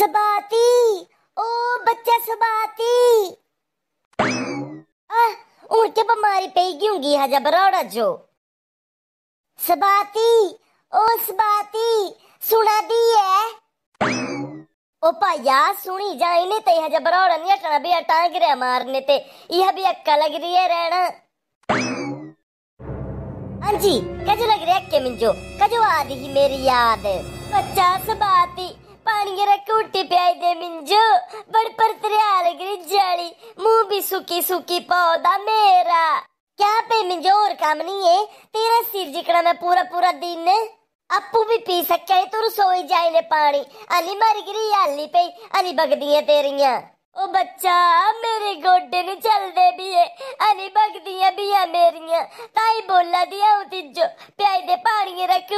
सबाती ओ बच्चा सबाती हूं क्या बीमारी पई गई होंगी हजा जो सबाती ओ सबाती सुना दी है ओ पाया सुनी जा इन्हें तो यह जब नहीं हटना भी हटांग रहा मारने ते यह भी अक्का लग रही है रहना हाँ जी कजो लग रहा है के मिंजो कजो आ रही मेरी याद बच्चा सबाती ನನಗೆ ಕುಟ್ಟಿಪಿ ಆಯ್ದೆ ಮಿಂಜು ಬಡ್ಪರ್ತಿರಿ ಆಲಗಿರಿ ಜಾಳಿ ಮೂಬಿ ಸುಖಿ ಸುಖಿ ಪೌದ ಮೇರಾ क्या पे मिंजो और काम नहीं है तेरा सिर जिकड़ा मैं पूरा पूरा दिन ने अपू भी पी सके तू रसोई जाए ने पानी अली मर गिरी अली पे अली बगदियां तेरिया ओ बच्चा मेरे गोडे नु चलदे भी है अली बगदियां भी है मेरिया ताई बोला दिया हूं तिजो प्याई दे पानी रख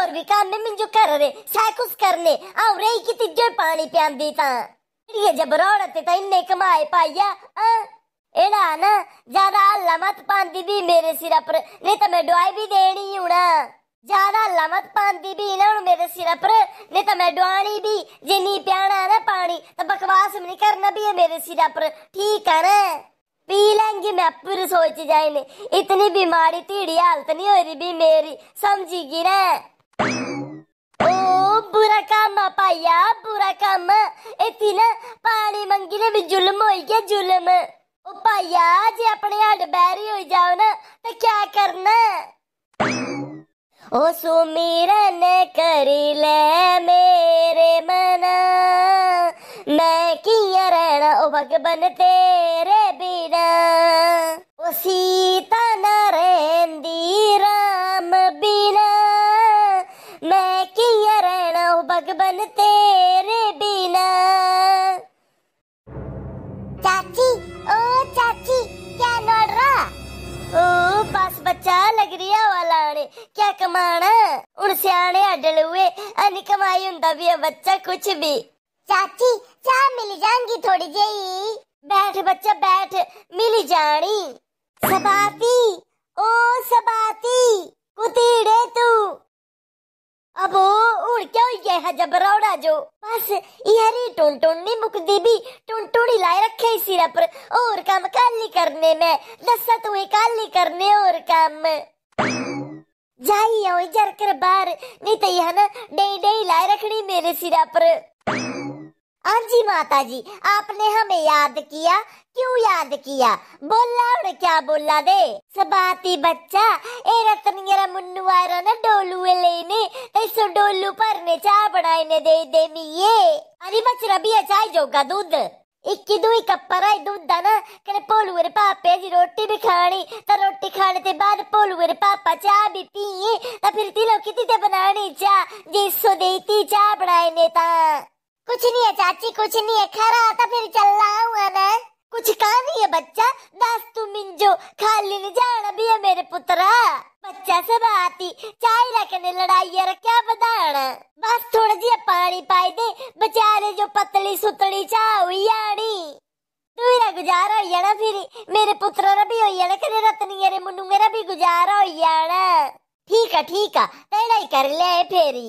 और भी काम में मिंजो कर रे साकुस करने आव रे की तिज्जो पानी प्यान देता ये जब रौड़ते था तो इन्ने कमाए पाया आ? अं? एड़ा ना ज्यादा हल्ला मत पांदी भी मेरे सिर पर नहीं तो मैं डुआई भी देनी हूं ना ज्यादा हल्ला मत पांदी भी ना हूं मेरे सिर पर नहीं तो मैं डुआनी भी जे नी प्याना ना पानी तो बकवास नहीं करना भी है मेरे सिर पर ठीक है ना पी लेंगी मैं पूरी सोच जाए इतनी बीमारी तीड़ी हालत नहीं हो रही भी मेरी समझी गिरा ओ बुरा काम पाया बुरा काम इतना पानी मंगी ने भी हो गया जुल्म ओ पाया जे अपने हड बैरी हो जाओ ना तो क्या करना ओ सुमिरन कर ले मेरे मना मैं किया रहना ओ भगवन तेरे बिना ओ सीता ना कमाना उन सियाने अडल हुए अनी कमाई हुंदा बच्चा कुछ भी चाची चाह मिल जाएंगी थोड़ी जेही बैठ बच्चा बैठ मिल जानी सबाती ओ सबाती कुतीड़े तू अब उड़ क्या हो गया है जबरौड़ा जो बस यारी टोन टोन नहीं मुकदी भी टोन टोन ही लाए रखे सिरा पर और काम काल नहीं करने में दस्सा तू काल नहीं करने और काम जाइए ओ जर कर बार नहीं तो यह ना डई डई लाए रखनी मेरे सिरा पर हाँ जी माता जी आपने हमें याद किया क्यों याद किया बोला और क्या बोला दे सबाती बच्चा ए रतनियरा मुन्नु आयरा ना तो डोलू लेने ऐसो डोलू पर ने चाय बनाने दे दे मी अरे बचरा भी चाय अच्छा जोगा दूध इक्कीदू ही कप्परा ही दूध दाना कने पोलुए रे पापे जी रोटी भी खानी ता रोटी खाने ते बाद पोलुए रे पापा चाय भी पीए ता फिर तिलो किती ते बनानी चा जी सो देती चा बनाए नेता कुछ नहीं है चाची कुछ नहीं है खरा ता फिर चल रहा कुछ कहा नहीं है बच्चा दास तू मिंजो खाली ने जाना भी है मेरे पुत्रा बच्चा सब आती चाय रखने लड़ाई यार क्या बताना बस थोड़ा जिया पानी पाई दे बेचारे जो पतली सुतली चा हुई आनी तू मेरा गुजारा हो जाना फिर मेरे पुत्र रा भी हो जाना करे रतनी मुन्नू मेरा भी गुजारा हो जाना ठीक है ठीक है तेरा ही कर ले फेरी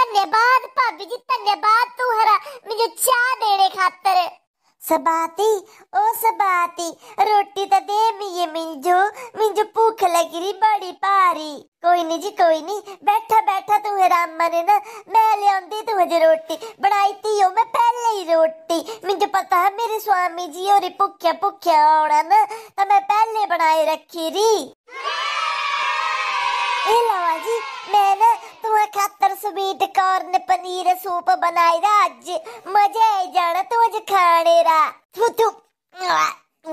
धन्यवाद भाभी जी धन्यवाद तुहरा मुझे चाय देने खातर सबाती ओ सबाती रोटी तो दे मिये मिंजो मिंजो भूख लगी रही बड़ी भारी कोई नहीं जी कोई नहीं बैठा बैठा तू है रामा ना मैं ले आंदी तू हजे रोटी बनाई थी हो मैं पहले ही रोटी मुझे पता है मेरे स्वामी जी और भुख्या भुख्या आना ना तो मैं पहले बनाए रखी रही ए लावा जी मैं ना ਤੂੰ ਖਾਤਰ ਸਵੀਟ ਕਾਰਨ ਪਨੀਰ ਸੂਪ ਬਣਾਈ ਦਾ ਅੱਜ ਮਜ਼ੇ ਜਾਣਾ ਤੂੰ ਅੱਜ ਖਾਣੇ ਦਾ ਤੂੰ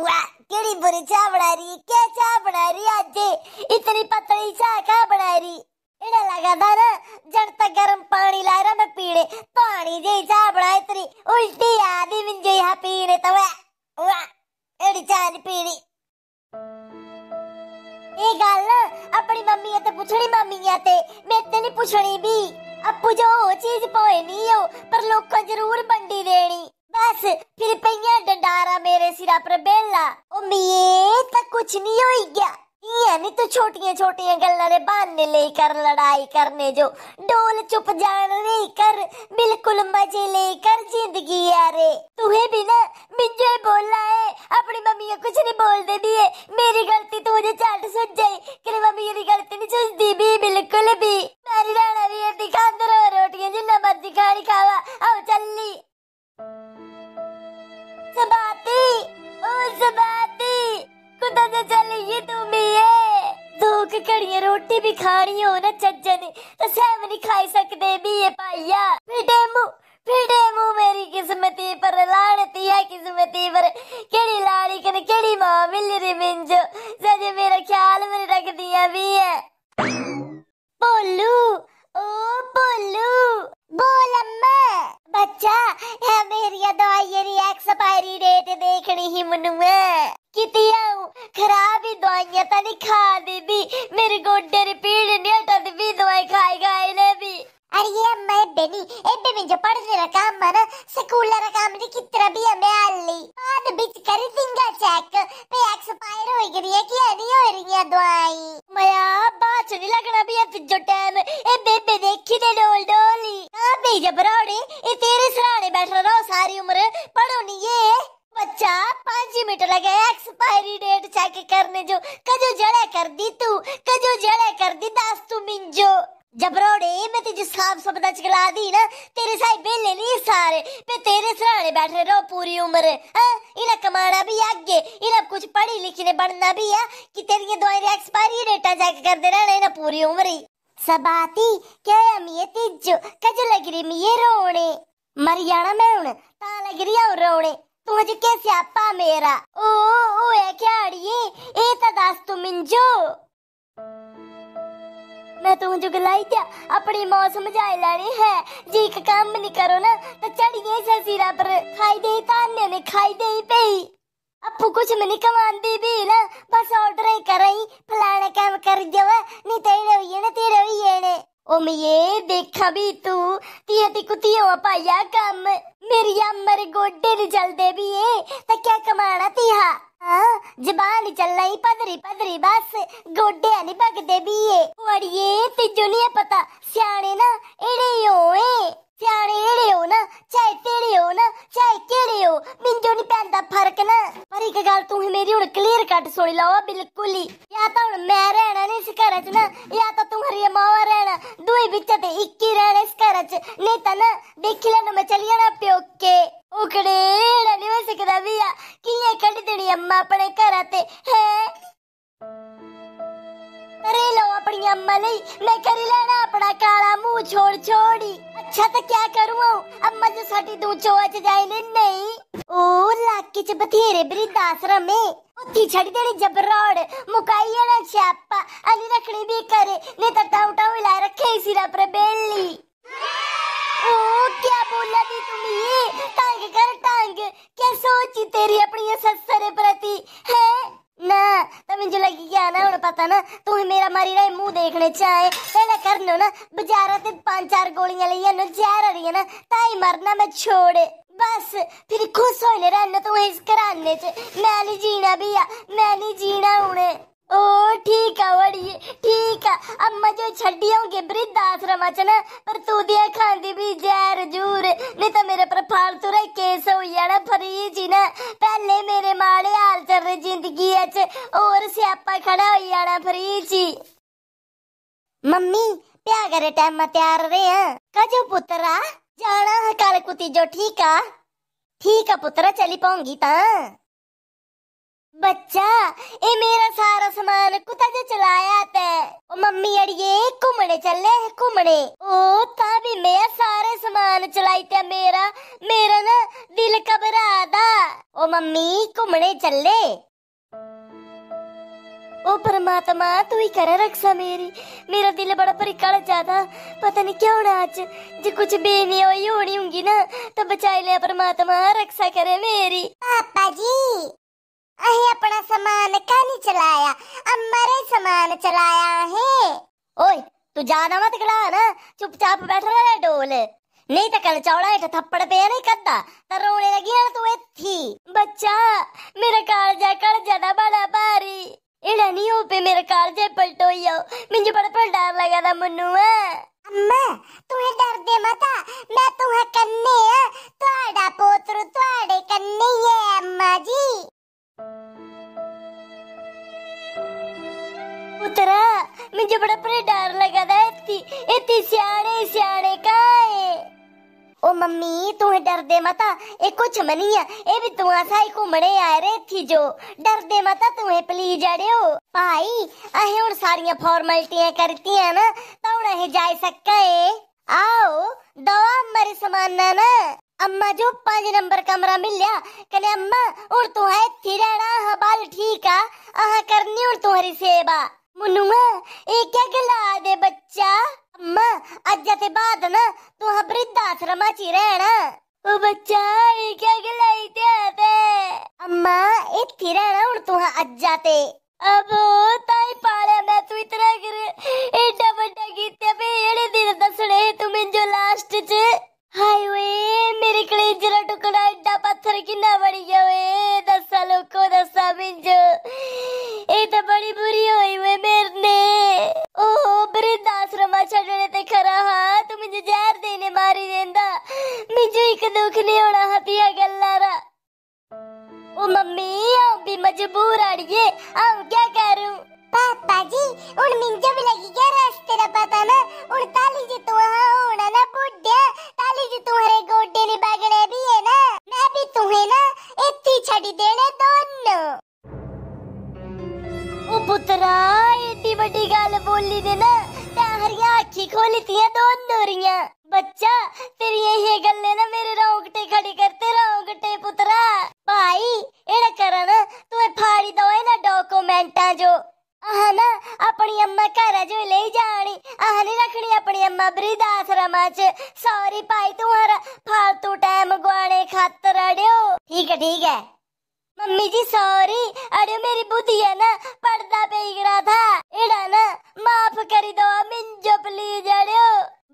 वाह केड़ी बुरी चाह बना रही क्या चाह बना रही आज इतनी पतली चाह क्या बना रही इड़ा लगा था ना जनता गरम पानी ला रहा मैं पीने पानी जे चाह बना इतनी उल्टी आदि मिंजे यहाँ पीने तो वाह वाह एड़ी चाह नहीं पीनी ਇਹ ਗੱਲ ਆਪਣੀ ਮੰਮੀ ਤੇ ਪੁੱਛਣੀ ਮੰਮੀਆਂ ਤੇ ਮੈਂ ਤੇ ਨਹੀਂ ਪੁੱਛਣੀ ਵੀ ਅੱਪੂ ਜੋ ਉਹ ਚੀਜ਼ ਪੋਏ ਨਹੀਂ ਹੋ ਪਰ ਲੋਕਾਂ ਜ਼ਰੂਰ ਵੰਡੀ ਦੇਣੀ ਬਸ ਫਿਰ ਪਈਆਂ ਡੰਡਾਰਾ ਮੇਰੇ ਸਿਰਾਂ ਪਰ ਬੇਲਾ ਉਹ ਮੀਏ ਤਾਂ ਕੁਛ ਨਹੀਂ ਹੋਈ ਗਿਆ ये तो छोटिया छोटिया गल्ला रे बहाने ले कर लड़ाई करने जो डोल चुप जान रे कर बिल्कुल मजे ले कर जिंदगी यारे तुहे भी मिंजो ही है अपनी मम्मी कुछ नहीं बोल दे दिए मेरी गलती तो मुझे चाट सुझ जाई कि मम्मी मेरी गलती नहीं सुझदी भी बिल्कुल भी मेरी राणा भी दिखा रहो रोटियां जिन्ना मर्जी खानी खावा आओ चल ली सबाती रोटी भी खानी हो ना चज्जा ने तो सैव नहीं खाई सकते भी ये भाइया फिटे मुंह फिटे मुंह मेरी किस्मती पर लानती है किस्मती पर केड़ी लाड़ी कने केड़ी मां मिल रही मिंजो सजे मेरा ख्याल में रख दिया भी है भोलू ओ भोलू बोल अम्मा बच्चा नहीं जबराड़ी ये तेरे सराहने बैठा रहो सारी उम्र पढ़ो नहीं ये बच्चा पांच मिनट लगे एक्सपायरी डेट चेक करने जो कजो जड़े कर दी तू कजो जड़े कर दी दास तू मिंजो जबरोड़े मैं तुझे साफ सपना चकला दी ना तेरे साई बेले नहीं सारे मैं तेरे सराहने बैठे रहो पूरी उम्र इन्हें कमाना भी आगे इन्हें कुछ पढ़ी लिखी ने बनना भी है कि तेरी दवाई एक्सपायरी डेटा चेक करते रहना इन्हें पूरी उम्र ही ಸಬಾತಿ ಕೇಳಮಿಯತಿ ಇಜ್ಜು ಕಜಲಗಿರಿ ಮಿಯೆ ರೋಣೆ ಮರಿಯಾಣ ಮೇಣ ತಾಲಗಿರಿ ಅವ್ರು ರೋಣೆ तुझ के स्यापा मेरा ओ ओ ए क्या अड़िए ए ता दास तू मिंजो मैं तुझे गलाई क्या अपनी मौत समझाए लेनी है जी का काम नहीं करो ना तो चढ़िए से पर खाई दे ताने ने खाई दे पे अपू कुछ में कमांदी भी ना बस ऑर्डर ही कर रही फलाना काम कर देवे नहीं तो ಒಮ್ಮೆಯೇ ದಿಕ್ಕಬೀತು ತಿಯ ತಿಕ್ಕುತಿಯ ಪಯ್ಯ ಕಮ್ಮ मेरी अमर गोडे नहीं चलते भी है तो क्या कमाना तिहा जबान चलना ही पदरी पदरी बस गोडे नहीं भगते भी है और ये तिजो नहीं पता सियाने ना एड़े होए ਸਿਆਣੇ ਹੋ ਨਾ ਚਾਹੇ ਤੇਰੇ ਹੋ ਨਾ ਚਾਹੇ ਕਿਹੜੇ ਹੋ ਮਿੰਜੋ ਨਹੀਂ ਪੈਂਦਾ ਫਰਕ ਨਾ ਪਰ ਇੱਕ ਗੱਲ ਤੂੰ ਹੀ ਮੇਰੀ ਹੁਣ ਕਲੀਅਰ ਕੱਟ ਸੁਣ ਲਓ ਬਿਲਕੁਲ ਹੀ ਜਾਂ ਤਾਂ ਹੁਣ ਮੈਂ ਰਹਿਣਾ ਨਹੀਂ ਇਸ ਘਰ 'ਚ ਨਾ ਜਾਂ ਤਾਂ ਤੂੰ ਹਰੀਆ ਮਾਵਾ ਰਹਿਣਾ ਦੋਈ ਵਿੱਚ ਤੇ ਇੱਕ ਹੀ ਰਹਿਣਾ ਇਸ ਘਰ 'ਚ ਨਹੀਂ ਤਾਂ ਨਾ ਦੇਖ ਲੈਣਾ ਮੈਂ ਚਲੀ ਜਾਣਾ ਪਿਓਕੇ ਉਹ ਕੜੇੜਾ ਨਹੀਂ ਹੋ ਸਕਦਾ ਵੀ ਆ ਕਿੰਨੇ ਕੱਢ ਦੇਣੀ ਅੰਮਾ ਆਪਣੇ ਘਰਾਂ ਤੇ ਹੈ अरे लो अपनी अम्मा ले मैं कर लेना अपना काला मुंह छोड़ छोड़ी अच्छा तो क्या करूँ अब मजे साटी दू चोच जाए नहीं ओ लाके च बथेरे बरी दासरा में ਉੱਥੀ ਛੜੀ ਦੇਣੀ ਜਬਰੋੜ ਮੁਕਾਈ ਨਾ ਛਾਪਾ ਅਲੀ ਰਖੜੀ ਵੀ ਕਰੇ ਨੇ ਤਾਂ ਟਾਉ ਟਾਉ ਲਾ ਰੱਖੇ ਸਿਰਾ ਪਰ ਬੇਲੀ ओ क्या बोला दी तुम ये टांग कर टांग क्या सोची तेरी अपनी ससरे प्रति है ना तमें जो लगी गया ना उन्हें पता ना तू मेरा मारी रहे मुंह देखने चाहे पहले कर लो ना बेचारा से पांच चार गोलियां लिया नो जहर रही है ना ताई मरना मैं छोड़े बस फिर खुश होने रहना तू इस घराने च मैं नहीं जीना भैया मैं नहीं जीना उन्हें ओ ठीक है अड़िए ठीक है अम्मा जो छड्डियों के वृद्ध आश्रम अचन पर तू दिया खांदी भी जहर जूर नहीं तो मेरे पर फालतू रे केस हो जाना फरी जी ना पहले मेरे माड़े हाल चल रही जिंदगी अच और स्यापा खड़ा हो जाना फरी जी मम्मी प्या करे टाइम तैयार रे हैं कजो पुत्रा जाना है काल कुती जो ठीक है ठीक है पुत्रा चली पाऊंगी ता बच्चा ये मेरा सारा सामान कुत्ता जो चलाया ते ओ मम्मी अड़िए घूमने चले हैं घूमने ओ ताबी मैं सारे सामान चलाई ते मेरा मेरा ना दिल घबरा दा ओ मम्मी घूमने चले ओ परमात्मा तू ही करे रक्षा मेरी मेरा दिल बड़ा परिकल ज्यादा पता नहीं क्या होना आज जो कुछ बेनी हुई होनी होंगी ना तो बचाई ले परमात्मा रक्षा करे मेरी पापा जी अहे अपना सामान का नहीं चलाया हमारे सामान चलाया है ओए तू जाना मत गड़ा ना चुपचाप बैठ रहा है डोल नहीं तो कल चौड़ा हेठ थप्पड़ पे नहीं करता तो रोने लगी ना तू थी बच्चा मेरा कालजा कल जाना बड़ा भारी एड़ा नहीं हो पे मेरा कालजा पलटो आओ मुझे बड़ा पर डर लगा था मुन्नू अम्मा तुम्हें डर दे मता मैं तुम्हें कन्ने तोड़ा पोत्र तोड़े कन्ने ये अम्मा जी पुत्रा मुझे बड़ा परे डर लगा था इतनी इतनी सियाने सियाने का है ओ मम्मी तू डर दे माता ए कुछ मनिया ए भी तू आसा ही घूमने आए रे थी जो डर दे माता तू है प्लीज अड़ियो भाई अहे हुन सारी फॉर्मेलिटियां करती है ना तो हुन अहे सकता है आओ दवा मरे समाना ना अम्मा जो पांच नंबर कमरा मिल गया कने अम्मा और तो है थिराड़ा हबाल ठीक है आहा करनी और तुम्हारी सेवा मुनुमा ये क्या गला दे बच्चा अम्मा अज्जा ते बाद ना तू हम वृद्ध आश्रम ची रहना ओ बच्चा ये क्या गलाई ते आते अम्मा ये थिराड़ा और तू अज्जा ते अब ताई पाले मैं तू इतना कर एडा बड्डा कीते पे एड़े दिन दसने तू मिंजो लास्ट च ਹਾਏ ਓਏ ਮੇਰੇ ਕਲੇਜੇ ਦਾ ਟੁਕੜਾ ਐਡਾ ਪੱਥਰ ਕਿੰਨਾ ਬਣ ਗਿਆ ਓਏ ਦੱਸਾਂ ਲੋਕੋ ਦੱਸਾਂ ਬਿੰਜ ਇਹ ਤਾਂ ਬੜੀ ਬੁਰੀ ਹੋਈ ਓਏ ਪੁੱਤਰਾ ਇੰਨੀ ਵੱਡੀ ਗੱਲ ਬੋਲੀ ਦੇ ਨਾ ਤੇ ਹਰੀਆਂ ਅੱਖੀ ਖੋਲਤੀਆਂ ਦੋ ਨੋਰੀਆਂ ਬੱਚਾ ਤੇਰੀ ਇਹ ਗੱਲੇ ਨਾ ਮੇਰੇ ਰੌਂਗਟੇ ਖੜੀ ਕਰਤੇ ਰੌਂਗਟੇ ਪੁੱਤਰਾ ਭਾਈ ਇਹੜਾ ਕਰਨ ਤੂੰ ਇਹ ਫਾੜੀ ਦੋ ਇਹ ਨਾ ਡਾਕੂਮੈਂਟਾਂ ਜੋ ਆਹ ਨਾ ਆਪਣੀ ਅੰਮਾ ਘਰ ਜੋ ਲਈ ਜਾਣੀ ਆਹ ਨਹੀਂ ਰੱਖਣੀ ਆਪਣੀ ਅੰਮਾ ਬਰੀਦਾਸ ਰਮਾ ਚ ਸੌਰੀ ਭਾਈ ਤੂੰ ਹਰ ਫਾਲਤੂ ਟਾਈਮ ਗਵਾਣੇ ਖਾਤਰ ਅੜਿਓ ਠੀਕ ਹੈ ਠੀਕ ਹੈ मम्मी जी सॉरी अरे मेरी बुधिया ना पर्दा पे था एड़ा ना माफ करी दो मिंजो प्लीज अड़े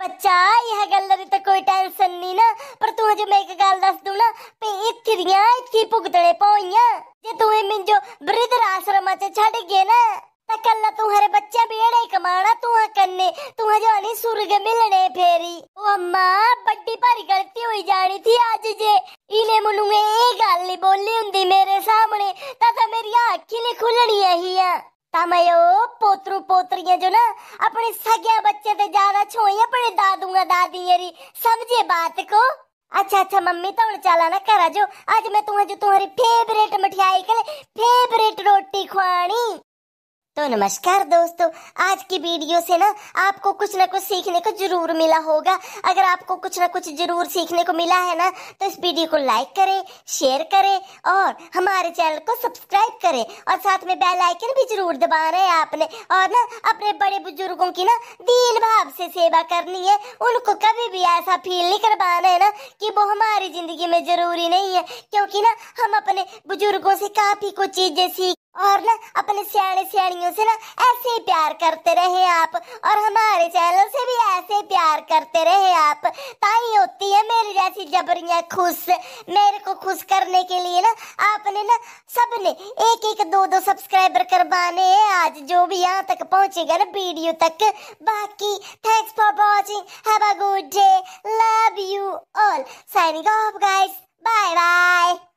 बच्चा यह गल तो कोई टेंशन नहीं ना पर तू जो मैं एक गल दस दू ना पे इथिरिया इथी भुगतने पौइया जे तू मिंजो वृद्ध आश्रम च छड़ गए ना तो कल तुम्हारे बच्चे भी एड़े कमाना तू कन्ने तू जो नहीं सुर्ग मिलने फेरी ओ अम्मा बड़ी भारी गलती हुई जानी थी आज આમાં પોતરું પોતરીએ જો ને આપણે સગ્યા બચ્ચે તે જ્યાदा છોઈએ પણ દાદુંગા દાદી એરી સમજે बात को अच्छा अच्छा मम्मी तो चला ना करा जो आज मैं तुम्हें जो तुम्हारी फेवरेट मिठाई के लिए फेवरेट रोटी खुआनी तो नमस्कार दोस्तों आज की वीडियो से ना आपको कुछ ना कुछ सीखने को जरूर मिला होगा अगर आपको कुछ ना कुछ जरूर सीखने को मिला है ना तो इस वीडियो को लाइक करें शेयर करें और हमारे चैनल को सब्सक्राइब करें और साथ में बेल आइकन भी जरूर दबाना है आपने और ना अपने बड़े बुजुर्गों की ना दीन भाव से सेवा करनी है उनको कभी भी ऐसा फील नहीं करवाना है ना कि वो हमारी जिंदगी में जरूरी नहीं है क्योंकि ना हम अपने बुजुर्गों से काफी कुछ चीजें सीख और ना अपने सियाने सियाणियों से ना ऐसे ही प्यार करते रहे आप और हमारे चैनल से भी ऐसे ही प्यार करते रहे आप ताई होती है मेरी जैसी जबरिया खुश मेरे को खुश करने के लिए ना आपने ना सबने एक एक दो दो सब्सक्राइबर करवाने हैं आज जो भी यहाँ तक पहुंचेगा ना वीडियो तक बाकी thanks for watching have a good day love you all signing off guys bye bye